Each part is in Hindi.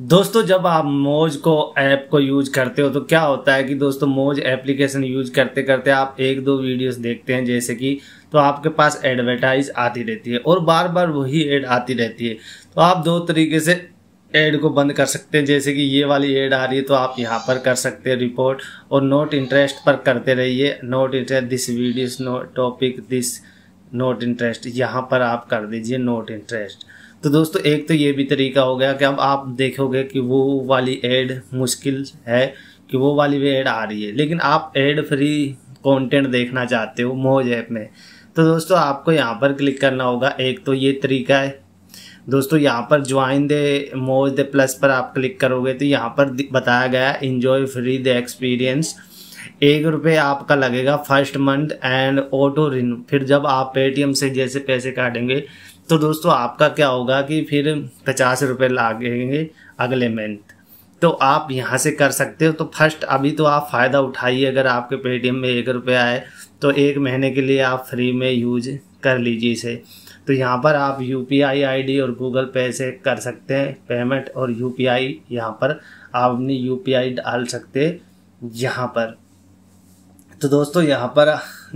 दोस्तों जब आप मोज को ऐप को यूज करते हो तो क्या होता है कि दोस्तों मोज एप्लीकेशन यूज करते करते आप एक दो वीडियोस देखते हैं जैसे कि तो आपके पास एडवर्टाइज आती रहती है और बार बार वही एड आती रहती है तो आप दो तरीके से एड को बंद कर सकते हैं जैसे कि ये वाली एड आ रही है तो आप यहाँ पर कर सकते हैं रिपोर्ट और नोट इंटरेस्ट पर करते रहिए note interest this videos note topic this note interest यहाँ पर आप कर दीजिए नोट इंटरेस्ट तो दोस्तों एक तो ये भी तरीका हो गया कि अब आप देखोगे कि वो वाली एड मुश्किल है कि वो वाली भी एड आ रही है लेकिन आप एड फ्री कंटेंट देखना चाहते हो मोज ऐप में तो दोस्तों आपको यहाँ पर क्लिक करना होगा एक तो ये तरीका है दोस्तों यहाँ पर ज्वाइन दे मोज दे प्लस पर आप क्लिक करोगे तो यहाँ पर बताया गया इन्जॉय फ्री द एक्सपीरियंस एक रुपये आपका लगेगा first month and auto renew फिर जब आप पेटीएम से जैसे पैसे काटेंगे तो दोस्तों आपका क्या होगा कि फिर पचास रुपये लागेंगे अगले मंथ तो आप यहाँ से कर सकते हो तो फर्स्ट अभी तो आप फ़ायदा उठाइए अगर आपके पेटीएम में एक रुपया आए तो एक महीने के लिए आप फ्री में यूज कर लीजिए इसे तो यहाँ पर आप U P I I D और गूगल पे से कर सकते हैं पेमेंट और यू पी आई यहाँ पर आप अपनी यू पी आई डाल सकते हैं यहाँ पर तो दोस्तों यहाँ पर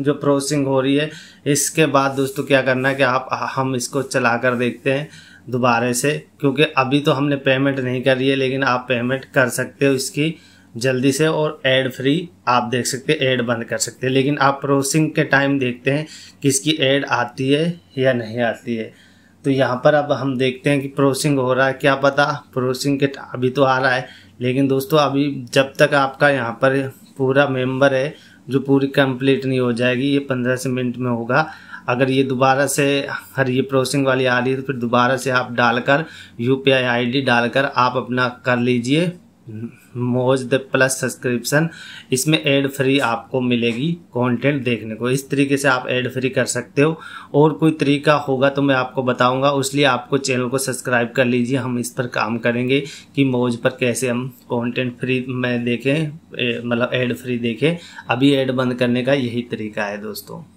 जो प्रोसेसिंग हो रही है इसके बाद दोस्तों क्या करना है कि आप हम इसको चला कर देखते हैं दोबारे से क्योंकि अभी तो हमने पेमेंट नहीं करी है लेकिन आप पेमेंट कर सकते हो इसकी जल्दी से और एड फ्री आप देख सकते हैं एड बंद कर सकते हैं लेकिन आप प्रोसेसिंग के टाइम देखते हैं कि इसकी एड आती है या नहीं आती है तो यहाँ पर अब हम देखते हैं कि प्रोसेसिंग हो रहा है क्या पता प्रोसेसिंग के अभी तो आ रहा है लेकिन दोस्तों अभी जब तक आपका यहाँ पर पूरा मेंबर है जो पूरी कंप्लीट नहीं हो जाएगी ये पंद्रह से मिनट में होगा अगर ये दोबारा से हर ये प्रोसेसिंग वाली आ रही है तो फिर दोबारा से आप डालकर U P I I D डालकर आप अपना कर लीजिए मोज द प्लस सब्सक्रिप्शन इसमें एड फ्री आपको मिलेगी कंटेंट देखने को इस तरीके से आप एड फ्री कर सकते हो और कोई तरीका होगा तो मैं आपको बताऊंगा उसलिए आपको चैनल को सब्सक्राइब कर लीजिए हम इस पर काम करेंगे कि मोज पर कैसे हम कंटेंट फ्री में देखें मतलब एड फ्री देखें अभी एड बंद करने का यही तरीका है दोस्तों